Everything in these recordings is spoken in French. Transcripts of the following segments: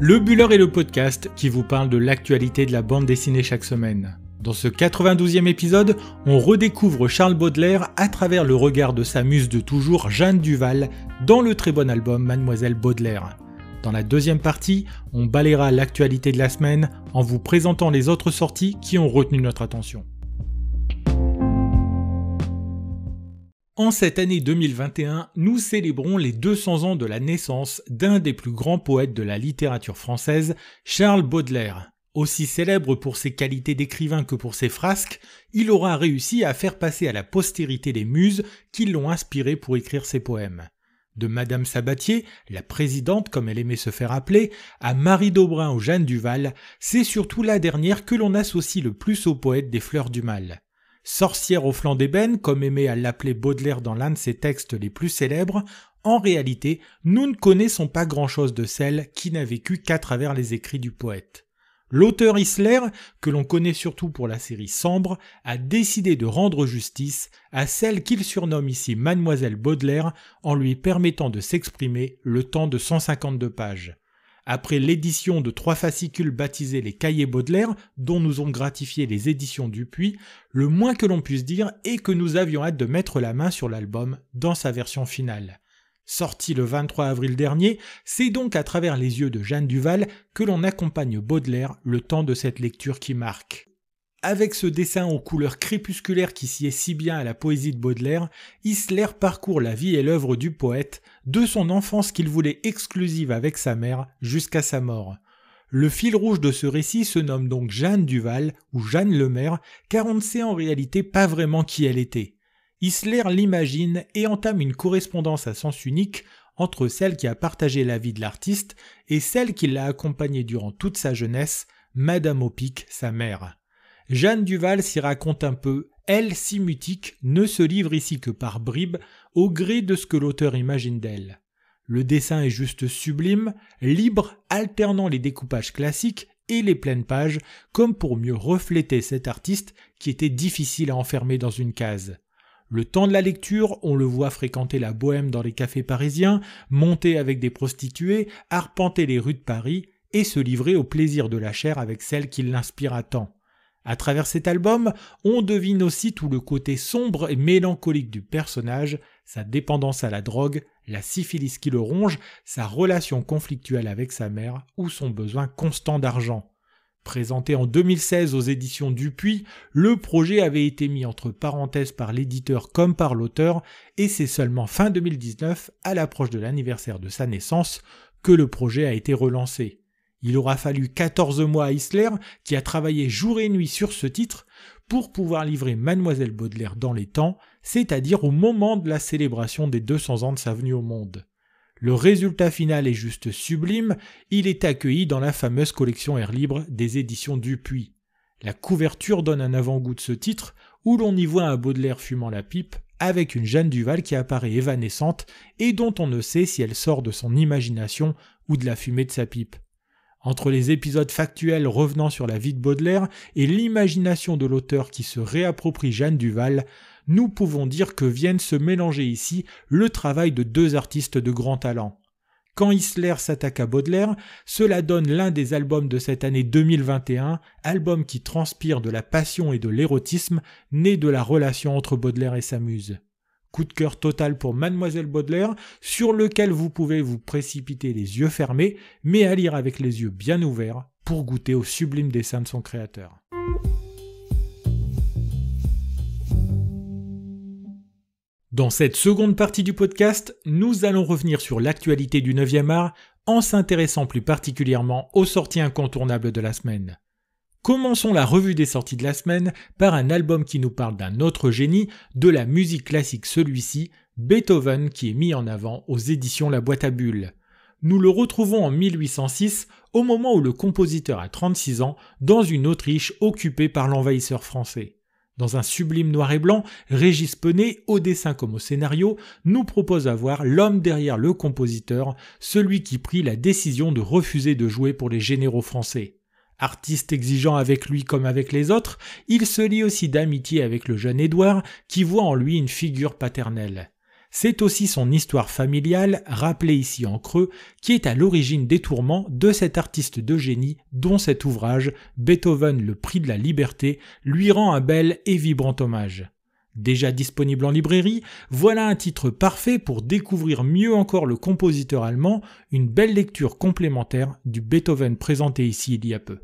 Le Buller est le podcast qui vous parle de l'actualité de la bande dessinée chaque semaine. Dans ce 92e épisode, on redécouvre Charles Baudelaire à travers le regard de sa muse de toujours, Jeanne Duval, dans le très bon album Mademoiselle Baudelaire. Dans la deuxième partie, on balayera l'actualité de la semaine en vous présentant les autres sorties qui ont retenu notre attention. En cette année 2021, nous célébrons les 200 ans de la naissance d'un des plus grands poètes de la littérature française, Charles Baudelaire. Aussi célèbre pour ses qualités d'écrivain que pour ses frasques, il aura réussi à faire passer à la postérité les muses qui l'ont inspiré pour écrire ses poèmes. De Madame Sabatier, la présidente comme elle aimait se faire appeler, à Marie Daubrin ou Jeanne Duval, c'est surtout la dernière que l'on associe le plus au poète des Fleurs du Mal. Sorcière au flanc d'ébène, comme aimait à l'appeler Baudelaire dans l'un de ses textes les plus célèbres, en réalité, nous ne connaissons pas grand-chose de celle qui n'a vécu qu'à travers les écrits du poète. L'auteur Isler, que l'on connaît surtout pour la série Sambre, a décidé de rendre justice à celle qu'il surnomme ici Mademoiselle Baudelaire en lui permettant de s'exprimer le temps de 152 pages après l'édition de trois fascicules baptisés les Cahiers Baudelaire, dont nous ont gratifié les éditions Dupuis, le moins que l'on puisse dire est que nous avions hâte de mettre la main sur l'album dans sa version finale. Sorti le 23 avril dernier, c'est donc à travers les yeux de Jeanne Duval que l'on accompagne Baudelaire le temps de cette lecture qui marque. Avec ce dessin aux couleurs crépusculaires qui sied si bien à la poésie de Baudelaire, Isler parcourt la vie et l'œuvre du poète, de son enfance qu'il voulait exclusive avec sa mère jusqu'à sa mort. Le fil rouge de ce récit se nomme donc Jeanne Duval ou Jeanne Lemaire, car on ne sait en réalité pas vraiment qui elle était. Isler l'imagine et entame une correspondance à sens unique entre celle qui a partagé la vie de l'artiste et celle qui l'a accompagnée durant toute sa jeunesse, Madame Opic, sa mère. Jeanne Duval s'y raconte un peu. Elle, si mutique, ne se livre ici que par bribes, au gré de ce que l'auteur imagine d'elle. Le dessin est juste sublime, libre, alternant les découpages classiques et les pleines pages, comme pour mieux refléter cet artiste qui était difficile à enfermer dans une case. Le temps de la lecture, on le voit fréquenter la bohème dans les cafés parisiens, monter avec des prostituées, arpenter les rues de Paris et se livrer au plaisir de la chair avec celle qui l'inspire tant. À travers cet album, on devine aussi tout le côté sombre et mélancolique du personnage, sa dépendance à la drogue, la syphilis qui le ronge, sa relation conflictuelle avec sa mère ou son besoin constant d'argent. Présenté en 2016 aux éditions Dupuis, le projet avait été mis entre parenthèses par l'éditeur comme par l'auteur, et c'est seulement fin 2019, à l'approche de l'anniversaire de sa naissance, que le projet a été relancé. Il aura fallu 14 mois à Isler, qui a travaillé jour et nuit sur ce titre, pour pouvoir livrer Mademoiselle Baudelaire dans les temps, c'est-à-dire au moment de la célébration des 200 ans de sa venue au monde. Le résultat final est juste sublime, il est accueilli dans la fameuse collection Air Libre des éditions Dupuis. La couverture donne un avant-goût de ce titre, où l'on y voit un Baudelaire fumant la pipe, avec une Jeanne Duval qui apparaît évanescente et dont on ne sait si elle sort de son imagination ou de la fumée de sa pipe. Entre les épisodes factuels revenant sur la vie de Baudelaire et l'imagination de l'auteur qui se réapproprie Jeanne Duval, nous pouvons dire que viennent se mélanger ici le travail de deux artistes de grand talent. Quand Isler s'attaque à Baudelaire, cela donne l'un des albums de cette année 2021, album qui transpire de la passion et de l'érotisme, né de la relation entre Baudelaire et sa muse. Coup de cœur total pour Mademoiselle Baudelaire, sur lequel vous pouvez vous précipiter les yeux fermés, mais à lire avec les yeux bien ouverts pour goûter au sublime dessin de son créateur. Dans cette seconde partie du podcast, nous allons revenir sur l'actualité du 9e art en s'intéressant plus particulièrement aux sorties incontournables de la semaine. Commençons la revue des sorties de la semaine par un album qui nous parle d'un autre génie, de la musique classique celui-ci, Beethoven qui est mis en avant aux éditions La Boîte à Bulles. Nous le retrouvons en 1806, au moment où le compositeur a 36 ans, dans une Autriche occupée par l'envahisseur français. Dans un sublime noir et blanc, Régis Penet, au dessin comme au scénario, nous propose à voir l'homme derrière le compositeur, celui qui prit la décision de refuser de jouer pour les généraux français. Artiste exigeant avec lui comme avec les autres, il se lie aussi d'amitié avec le jeune Édouard qui voit en lui une figure paternelle. C'est aussi son histoire familiale, rappelée ici en creux, qui est à l'origine des tourments de cet artiste de génie dont cet ouvrage, Beethoven le prix de la liberté, lui rend un bel et vibrant hommage. Déjà disponible en librairie, voilà un titre parfait pour découvrir mieux encore le compositeur allemand, une belle lecture complémentaire du Beethoven présenté ici il y a peu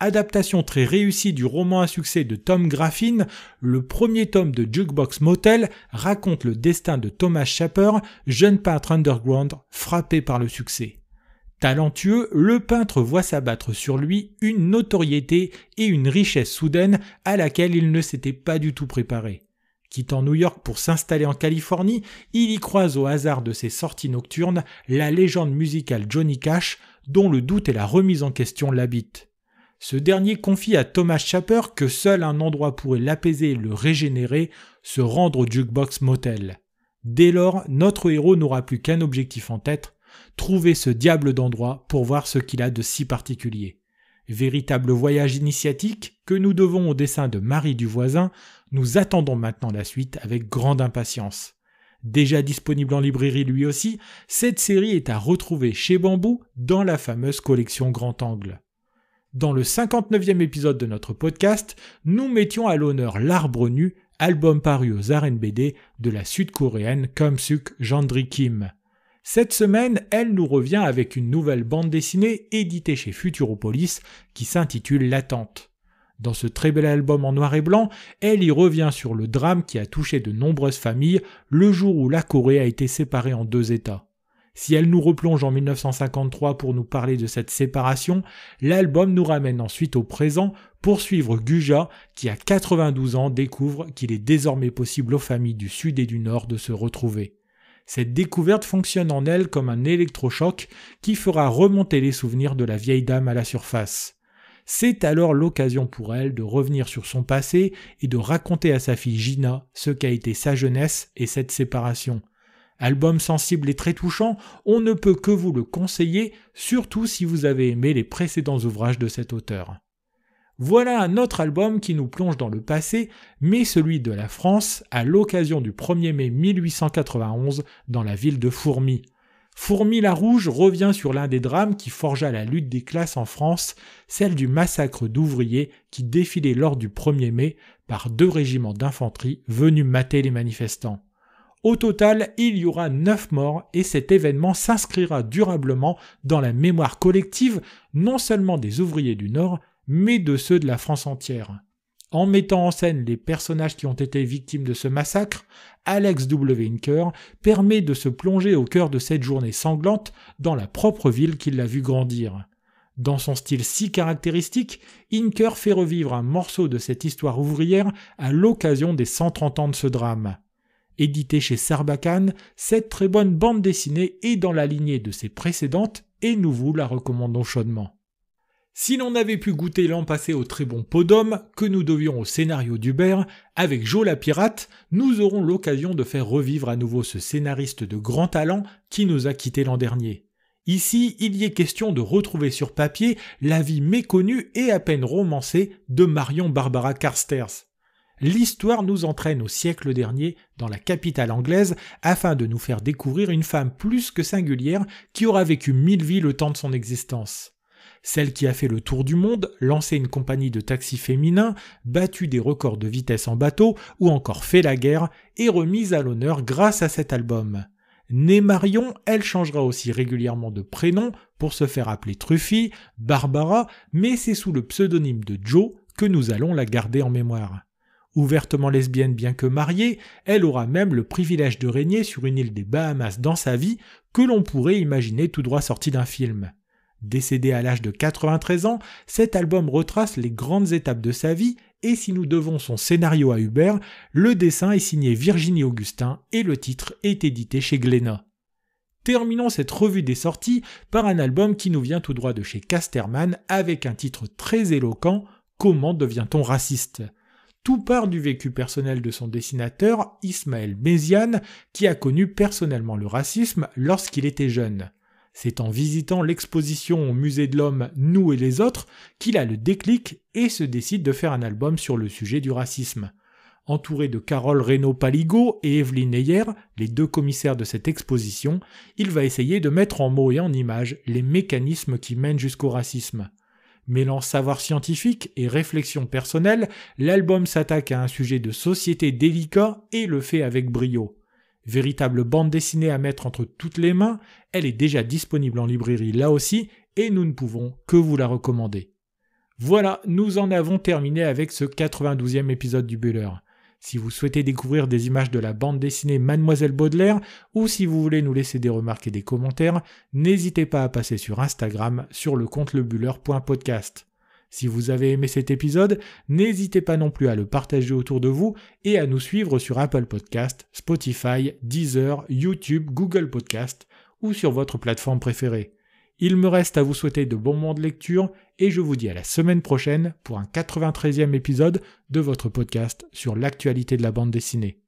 adaptation très réussie du roman à succès de Tom Graffin, le premier tome de Jukebox Motel raconte le destin de Thomas Shapper, jeune peintre underground frappé par le succès. Talentueux, le peintre voit s'abattre sur lui une notoriété et une richesse soudaine à laquelle il ne s'était pas du tout préparé. Quittant New York pour s'installer en Californie, il y croise au hasard de ses sorties nocturnes la légende musicale Johnny Cash, dont le doute et la remise en question l'habitent. Ce dernier confie à Thomas Schapper que seul un endroit pourrait l'apaiser et le régénérer, se rendre au jukebox motel. Dès lors, notre héros n'aura plus qu'un objectif en tête, trouver ce diable d'endroit pour voir ce qu'il a de si particulier. Véritable voyage initiatique que nous devons au dessin de Marie du voisin, nous attendons maintenant la suite avec grande impatience. Déjà disponible en librairie lui aussi, cette série est à retrouver chez Bambou dans la fameuse collection Grand Angle. Dans le 59e épisode de notre podcast, nous mettions à l'honneur L'Arbre Nu, album paru aux RNBD de la sud-coréenne Kamsuk Jandri Kim. Cette semaine, elle nous revient avec une nouvelle bande dessinée éditée chez Futuropolis qui s'intitule L'attente. Dans ce très bel album en noir et blanc, elle y revient sur le drame qui a touché de nombreuses familles le jour où la Corée a été séparée en deux États. Si elle nous replonge en 1953 pour nous parler de cette séparation, l'album nous ramène ensuite au présent pour suivre Guja qui à 92 ans découvre qu'il est désormais possible aux familles du Sud et du Nord de se retrouver. Cette découverte fonctionne en elle comme un électrochoc qui fera remonter les souvenirs de la vieille dame à la surface. C'est alors l'occasion pour elle de revenir sur son passé et de raconter à sa fille Gina ce qu'a été sa jeunesse et cette séparation. Album sensible et très touchant, on ne peut que vous le conseiller, surtout si vous avez aimé les précédents ouvrages de cet auteur. Voilà un autre album qui nous plonge dans le passé, mais celui de la France à l'occasion du 1er mai 1891 dans la ville de Fourmi. Fourmi la Rouge revient sur l'un des drames qui forgea la lutte des classes en France, celle du massacre d'ouvriers qui défilait lors du 1er mai par deux régiments d'infanterie venus mater les manifestants. Au total, il y aura 9 morts et cet événement s'inscrira durablement dans la mémoire collective non seulement des ouvriers du Nord, mais de ceux de la France entière. En mettant en scène les personnages qui ont été victimes de ce massacre, Alex W. Inker permet de se plonger au cœur de cette journée sanglante dans la propre ville qu'il a vu grandir. Dans son style si caractéristique, Inker fait revivre un morceau de cette histoire ouvrière à l'occasion des 130 ans de ce drame édité chez Sarbacane, cette très bonne bande dessinée est dans la lignée de ses précédentes et nous vous la recommandons chaudement. Si l'on avait pu goûter l'an passé au très bon Podom que nous devions au scénario d'Hubert, avec Joe la pirate, nous aurons l'occasion de faire revivre à nouveau ce scénariste de grand talent qui nous a quittés l'an dernier. Ici, il y est question de retrouver sur papier la vie méconnue et à peine romancée de Marion Barbara Carsters l'histoire nous entraîne au siècle dernier dans la capitale anglaise afin de nous faire découvrir une femme plus que singulière qui aura vécu mille vies le temps de son existence. Celle qui a fait le tour du monde, lancé une compagnie de taxis féminins, battu des records de vitesse en bateau ou encore fait la guerre est remise à l'honneur grâce à cet album. Née Marion, elle changera aussi régulièrement de prénom pour se faire appeler Truffy, Barbara, mais c'est sous le pseudonyme de Joe que nous allons la garder en mémoire. Ouvertement lesbienne bien que mariée, elle aura même le privilège de régner sur une île des Bahamas dans sa vie que l'on pourrait imaginer tout droit sorti d'un film. Décédée à l'âge de 93 ans, cet album retrace les grandes étapes de sa vie et si nous devons son scénario à Hubert, le dessin est signé Virginie Augustin et le titre est édité chez Glénat. Terminons cette revue des sorties par un album qui nous vient tout droit de chez Casterman avec un titre très éloquent Comment devient-on raciste tout part du vécu personnel de son dessinateur, Ismaël Méziane, qui a connu personnellement le racisme lorsqu'il était jeune. C'est en visitant l'exposition au musée de l'homme Nous et les autres qu'il a le déclic et se décide de faire un album sur le sujet du racisme. Entouré de Carole Reynaud-Paligo et Evelyne Neyer, les deux commissaires de cette exposition, il va essayer de mettre en mots et en images les mécanismes qui mènent jusqu'au racisme. Mêlant savoir scientifique et réflexion personnelle, l'album s'attaque à un sujet de société délicat et le fait avec brio. Véritable bande dessinée à mettre entre toutes les mains, elle est déjà disponible en librairie là aussi et nous ne pouvons que vous la recommander. Voilà, nous en avons terminé avec ce 92e épisode du Buller. Si vous souhaitez découvrir des images de la bande dessinée Mademoiselle Baudelaire ou si vous voulez nous laisser des remarques et des commentaires, n'hésitez pas à passer sur Instagram sur le compte Si vous avez aimé cet épisode, n'hésitez pas non plus à le partager autour de vous et à nous suivre sur Apple Podcast, Spotify, Deezer, YouTube, Google Podcast ou sur votre plateforme préférée. Il me reste à vous souhaiter de bons moments de lecture et je vous dis à la semaine prochaine pour un 93e épisode de votre podcast sur l'actualité de la bande dessinée.